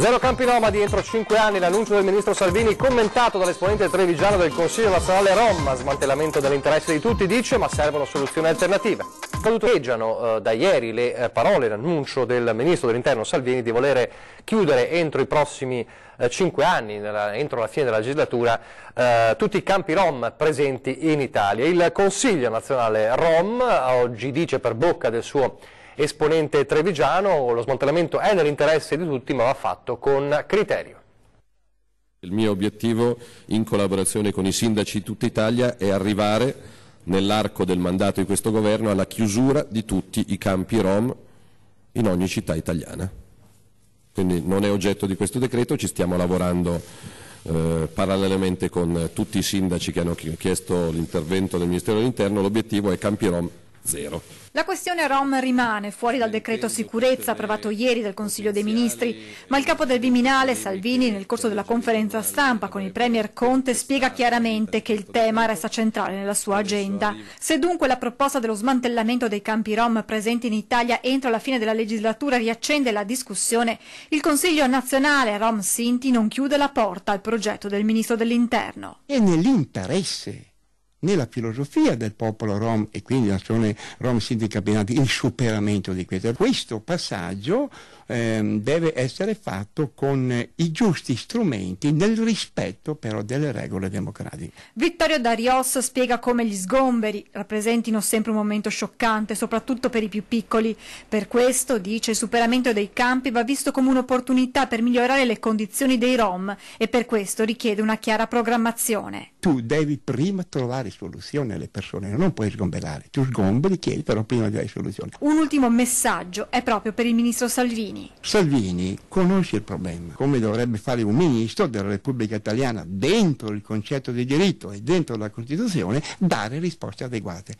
Zero campi nomadi entro 5 anni, l'annuncio del ministro Salvini commentato dall'esponente trevigiano del Consiglio nazionale Rom, smantellamento dell'interesse di tutti, dice, ma servono soluzioni alternative. Caduteggiano eh, da ieri le eh, parole, l'annuncio del ministro dell'interno Salvini di volere chiudere entro i prossimi eh, 5 anni, nella, entro la fine della legislatura, eh, tutti i campi Rom presenti in Italia. Il Consiglio nazionale Rom oggi dice per bocca del suo ministro, esponente trevigiano, lo smantellamento è nell'interesse di tutti ma va fatto con criterio. Il mio obiettivo in collaborazione con i sindaci di tutta Italia è arrivare nell'arco del mandato di questo governo alla chiusura di tutti i campi Rom in ogni città italiana. Quindi non è oggetto di questo decreto, ci stiamo lavorando eh, parallelamente con tutti i sindaci che hanno chiesto l'intervento del Ministero dell'Interno, l'obiettivo è campi Rom zero. La questione Rom rimane fuori dal decreto sicurezza approvato ieri dal Consiglio dei Ministri, ma il capo del Viminale, Salvini, nel corso della conferenza stampa con il Premier Conte spiega chiaramente che il tema resta centrale nella sua agenda. Se dunque la proposta dello smantellamento dei campi Rom presenti in Italia entro la fine della legislatura riaccende la discussione, il Consiglio nazionale Rom Sinti non chiude la porta al progetto del Ministro dell'Interno. E nell'interesse nella filosofia del popolo rom e quindi l'azione rom sindica il superamento di questo. Questo passaggio ehm, deve essere fatto con i giusti strumenti nel rispetto però delle regole democratiche. Vittorio Darios spiega come gli sgomberi rappresentino sempre un momento scioccante, soprattutto per i più piccoli. Per questo, dice, il superamento dei campi va visto come un'opportunità per migliorare le condizioni dei rom e per questo richiede una chiara programmazione. Tu devi prima trovare dare alle persone, non puoi sgomberare, tu sgomberi, chiedi però prima di dare soluzione. Un ultimo messaggio è proprio per il ministro Salvini. Salvini conosce il problema, come dovrebbe fare un ministro della Repubblica Italiana dentro il concetto di diritto e dentro la Costituzione, dare risposte adeguate.